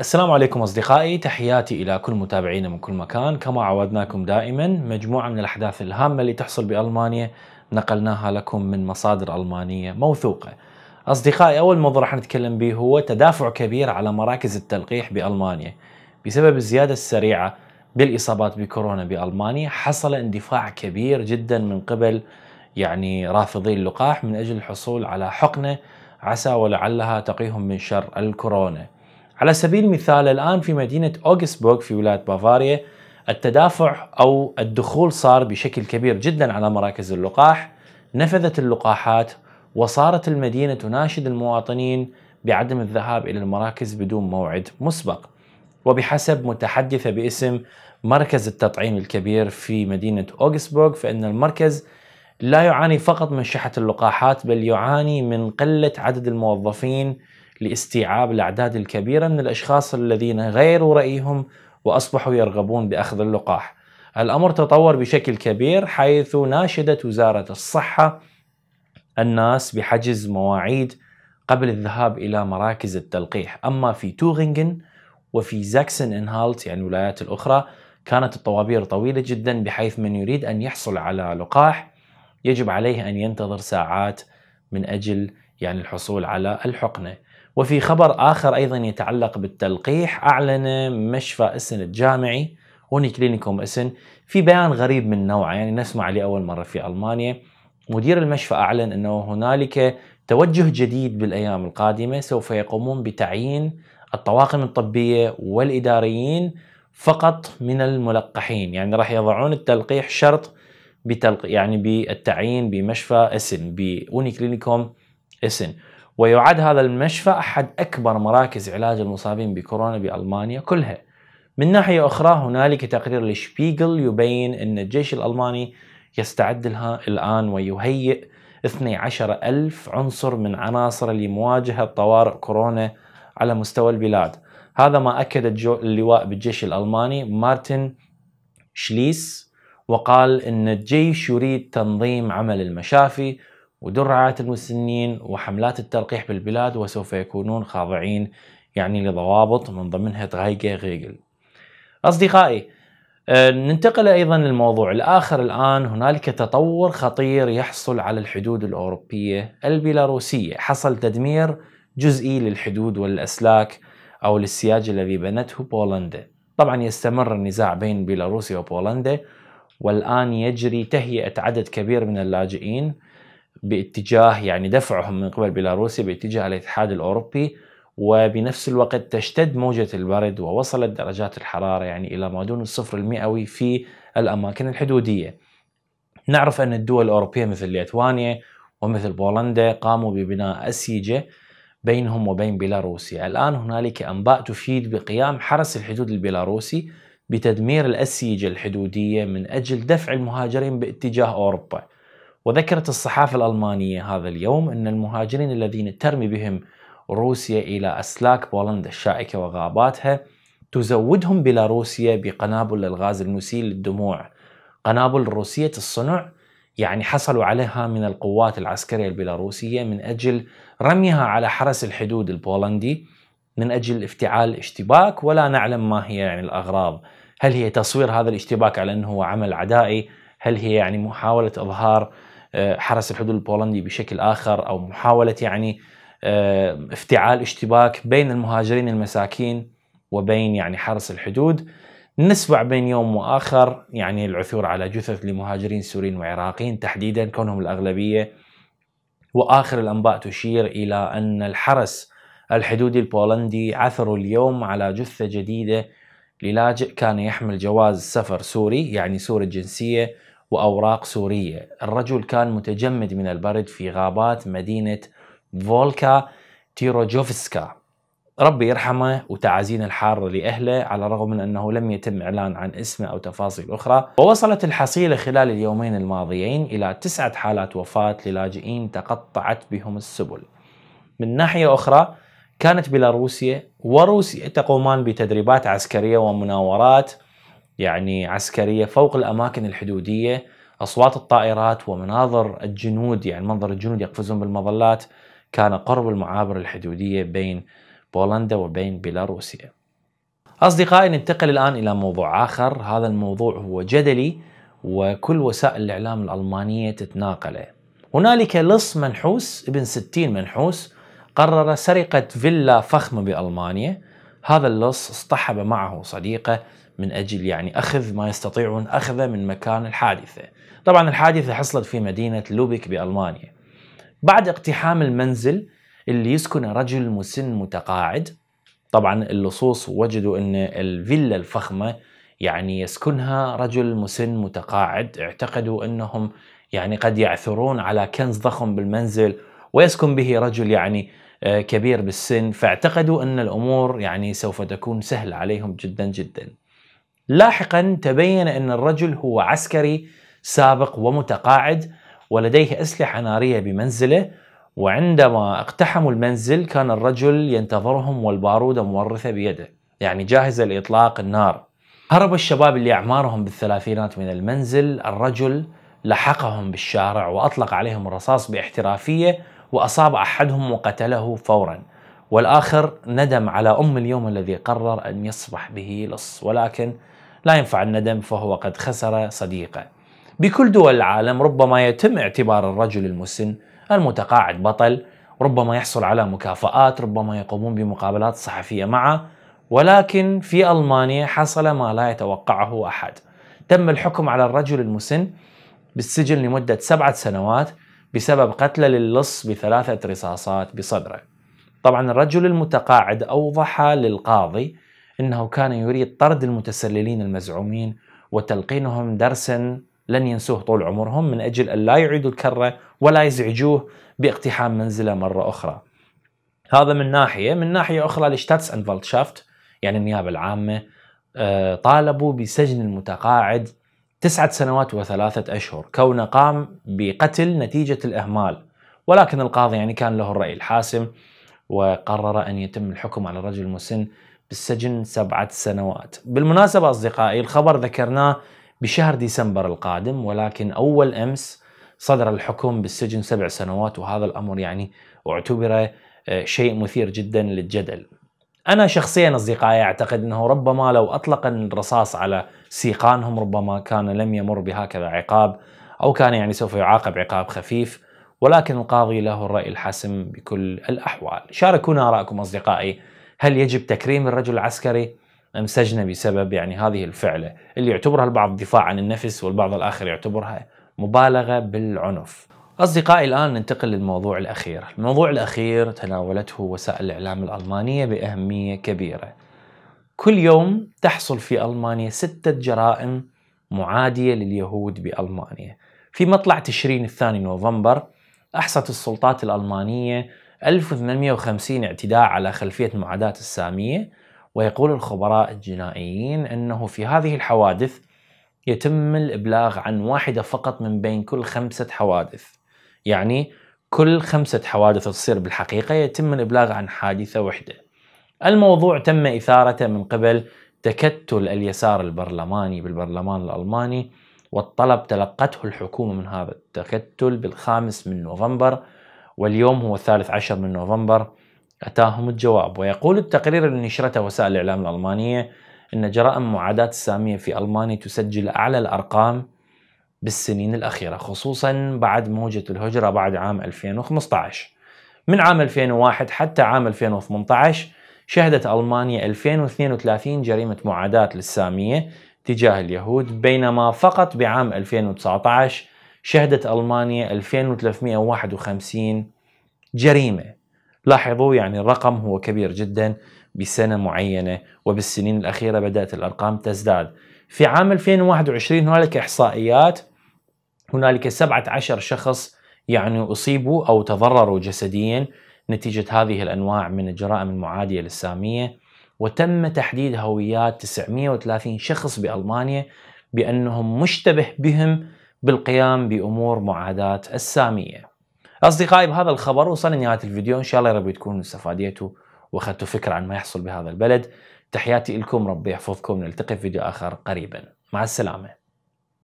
السلام عليكم أصدقائي تحياتي إلى كل متابعينا من كل مكان كما عودناكم دائما مجموعة من الأحداث الهامة اللي تحصل بألمانيا نقلناها لكم من مصادر ألمانية موثوقة أصدقائي أول موضوع راح نتكلم به هو تدافع كبير على مراكز التلقيح بألمانيا بسبب الزيادة السريعة بالإصابات بكورونا بألمانيا حصل اندفاع كبير جدا من قبل يعني رافضي اللقاح من أجل الحصول على حقنة عسى ولعلها تقيهم من شر الكورونا على سبيل المثال الآن في مدينة أوغسبورغ في ولاية بافاريا التدافع أو الدخول صار بشكل كبير جدا على مراكز اللقاح نفذت اللقاحات وصارت المدينة تناشد المواطنين بعدم الذهاب إلى المراكز بدون موعد مسبق وبحسب متحدثة باسم مركز التطعيم الكبير في مدينة أوغسبورغ فإن المركز لا يعاني فقط من شحة اللقاحات بل يعاني من قلة عدد الموظفين لاستيعاب الأعداد الكبيرة من الأشخاص الذين غيروا رأيهم وأصبحوا يرغبون بأخذ اللقاح الأمر تطور بشكل كبير حيث ناشدت وزارة الصحة الناس بحجز مواعيد قبل الذهاب إلى مراكز التلقيح أما في توغنجن وفي زاكسن انهالت يعني الولايات الأخرى كانت الطوابير طويلة جدا بحيث من يريد أن يحصل على لقاح يجب عليه أن ينتظر ساعات من أجل يعني الحصول على الحقنة وفي خبر آخر أيضا يتعلق بالتلقيح أعلن مشفى أسن الجامعي هوني كلينيكوم أسن في بيان غريب من نوعه يعني نسمع لأول أول مرة في ألمانيا مدير المشفى أعلن أنه هنالك توجه جديد بالأيام القادمة سوف يقومون بتعيين الطواقم الطبية والإداريين فقط من الملقحين يعني راح يضعون التلقيح شرط بتلق يعني بالتعيين بمشفى أسن بأوني كلينيكوم اسن ويعد هذا المشفى أحد أكبر مراكز علاج المصابين بكورونا بألمانيا كلها من ناحية أخرى هنالك تقرير لشبيغل يبين أن الجيش الألماني يستعد لها الآن ويهيئ 12 ألف عنصر من عناصر لمواجهة طوارئ كورونا على مستوى البلاد هذا ما أكد اللواء بالجيش الألماني مارتن شليس وقال أن الجيش يريد تنظيم عمل المشافي ودون رعاية المسنين وحملات التلقيح بالبلاد وسوف يكونون خاضعين يعني لضوابط من ضمنها تغايقة غيقل أصدقائي آه، ننتقل أيضا للموضوع الآخر الآن هنالك تطور خطير يحصل على الحدود الأوروبية البيلاروسية حصل تدمير جزئي للحدود والأسلاك أو للسياج الذي بنته بولندا طبعا يستمر النزاع بين بيلاروسيا وبولندا والآن يجري تهيئة عدد كبير من اللاجئين باتجاه يعني دفعهم من قبل بيلاروسيا باتجاه الاتحاد الاوروبي وبنفس الوقت تشتد موجة البرد ووصلت درجات الحرارة يعني إلى ما دون الصفر المئوي في الأماكن الحدودية نعرف أن الدول الأوروبية مثل ليتوانيا ومثل بولندا قاموا ببناء أسيجة بينهم وبين بيلاروسيا الآن هنالك أنباء تفيد بقيام حرس الحدود البيلاروسي بتدمير الأسيجة الحدودية من أجل دفع المهاجرين باتجاه أوروبا وذكرت الصحافة الألمانية هذا اليوم أن المهاجرين الذين ترمي بهم روسيا إلى أسلاك بولندا الشائكة وغاباتها تزودهم بيلاروسيا بقنابل الغاز المسيل للدموع قنابل روسية الصنع يعني حصلوا عليها من القوات العسكرية البيلاروسية من أجل رميها على حرس الحدود البولندي من أجل افتعال اشتباك ولا نعلم ما هي يعني الأغراض هل هي تصوير هذا الاشتباك على أنه عمل عدائي هل هي يعني محاولة إظهار آه، حرس الحدود البولندي بشكل آخر أو محاولة يعني آه، افتعال اشتباك بين المهاجرين المساكين وبين يعني حرس الحدود نسمع بين يوم واخر يعني العثور على جثث لمهاجرين سوريين وعراقيين تحديدا كونهم الاغلبيه واخر الانباء تشير الى ان الحرس الحدودي البولندي عثروا اليوم على جثه جديده للاجئ كان يحمل جواز سفر سوري يعني سوري الجنسيه وأوراق سورية الرجل كان متجمد من البرد في غابات مدينة فولكا تيروجوفسكا ربي يرحمه وتعازينا الحارة لأهله على الرغم من أنه لم يتم إعلان عن اسمه أو تفاصيل أخرى ووصلت الحصيلة خلال اليومين الماضيين إلى تسعة حالات وفاة للاجئين تقطعت بهم السبل من ناحية أخرى كانت بيلاروسيا وروسيا تقومان بتدريبات عسكرية ومناورات يعني عسكريه فوق الاماكن الحدوديه اصوات الطائرات ومناظر الجنود يعني منظر الجنود يقفزون بالمظلات كان قرب المعابر الحدوديه بين بولندا وبين بيلاروسيا. اصدقائي ننتقل الان الى موضوع اخر، هذا الموضوع هو جدلي وكل وسائل الاعلام الالمانيه تتناقله. هنالك لص منحوس ابن 60 منحوس قرر سرقه فيلا فخمه بالمانيا، هذا اللص اصطحب معه صديقه من أجل يعني أخذ ما يستطيعون أخذه من مكان الحادثة طبعا الحادثة حصلت في مدينة لوبيك بألمانيا بعد اقتحام المنزل اللي يسكنه رجل مسن متقاعد طبعا اللصوص وجدوا أن الفيلا الفخمة يعني يسكنها رجل مسن متقاعد اعتقدوا أنهم يعني قد يعثرون على كنز ضخم بالمنزل ويسكن به رجل يعني آه، كبير بالسن فاعتقدوا ان الامور يعني سوف تكون سهله عليهم جدا جدا. لاحقا تبين أن الرجل هو عسكري سابق ومتقاعد ولديه أسلحة نارية بمنزله وعندما اقتحموا المنزل كان الرجل ينتظرهم والبارودة مورثة بيده يعني جاهزة لإطلاق النار هرب الشباب اللي أعمارهم بالثلاثينات من المنزل الرجل لحقهم بالشارع وأطلق عليهم الرصاص باحترافية وأصاب أحدهم وقتله فورا والآخر ندم على أم اليوم الذي قرر أن يصبح به لص ولكن لا ينفع الندم فهو قد خسر صديقه. بكل دول العالم ربما يتم اعتبار الرجل المسن المتقاعد بطل، ربما يحصل على مكافآت، ربما يقومون بمقابلات صحفيه معه، ولكن في المانيا حصل ما لا يتوقعه احد. تم الحكم على الرجل المسن بالسجن لمده سبعه سنوات بسبب قتله للص بثلاثه رصاصات بصدره. طبعا الرجل المتقاعد اوضح للقاضي إنه كان يريد طرد المتسللين المزعومين وتلقينهم درسا لن ينسوه طول عمرهم من أجل أن لا يعيدوا الكرة ولا يزعجوه باقتحام منزله مرة أخرى هذا من ناحية من ناحية أخرى الشتاتس أنفالتشافت يعني النيابة العامة آه، طالبوا بسجن المتقاعد تسعة سنوات وثلاثة أشهر كونه قام بقتل نتيجة الإهمال ولكن القاضي يعني كان له الرأي الحاسم وقرر أن يتم الحكم على الرجل المسن بالسجن سبعة سنوات بالمناسبة أصدقائي الخبر ذكرناه بشهر ديسمبر القادم ولكن أول أمس صدر الحكم بالسجن سبع سنوات وهذا الأمر يعني اعتبر آه، شيء مثير جدا للجدل أنا شخصيا أصدقائي أعتقد أنه ربما لو أطلق الرصاص على سيقانهم ربما كان لم يمر بهكذا عقاب أو كان يعني سوف يعاقب عقاب خفيف ولكن القاضي له الرأي الحاسم بكل الأحوال شاركونا آراءكم أصدقائي هل يجب تكريم الرجل العسكري أم سجنه بسبب يعني هذه الفعلة اللي يعتبرها البعض دفاع عن النفس والبعض الآخر يعتبرها مبالغة بالعنف أصدقائي الآن ننتقل للموضوع الأخير الموضوع الأخير تناولته وسائل الإعلام الألمانية بأهمية كبيرة كل يوم تحصل في ألمانيا ستة جرائم معادية لليهود بألمانيا في مطلع تشرين الثاني نوفمبر أحصت السلطات الألمانية 1850 اعتداء على خلفية معاداة السامية ويقول الخبراء الجنائيين أنه في هذه الحوادث يتم الإبلاغ عن واحدة فقط من بين كل خمسة حوادث يعني كل خمسة حوادث تصير بالحقيقة يتم الإبلاغ عن حادثة واحدة الموضوع تم إثارته من قبل تكتل اليسار البرلماني بالبرلمان الألماني والطلب تلقته الحكومة من هذا التكتل بالخامس من نوفمبر واليوم هو الثالث عشر من نوفمبر أتاهم الجواب ويقول التقرير اللي نشرته وسائل الإعلام الألمانية أن جرائم معاداة السامية في ألمانيا تسجل أعلى الأرقام بالسنين الأخيرة خصوصا بعد موجة الهجرة بعد عام 2015 من عام 2001 حتى عام 2018 شهدت ألمانيا 2032 جريمة معاداة للسامية تجاه اليهود بينما فقط بعام 2019 شهدت ألمانيا 2351 جريمة لاحظوا يعني الرقم هو كبير جدا بسنة معينة وبالسنين الأخيرة بدأت الأرقام تزداد في عام 2021 هنالك إحصائيات هنالك 17 شخص يعني أصيبوا أو تضرروا جسديا نتيجة هذه الأنواع من الجرائم المعادية للسامية وتم تحديد هويات 930 شخص بألمانيا بأنهم مشتبه بهم بالقيام بأمور معاداة السامية أصدقائي بهذا الخبر وصلنا نهاية الفيديو إن شاء الله يا رب تكونوا استفاديتوا واخذتوا فكرة عن ما يحصل بهذا البلد تحياتي لكم ربي يحفظكم نلتقي في فيديو آخر قريبا مع السلامة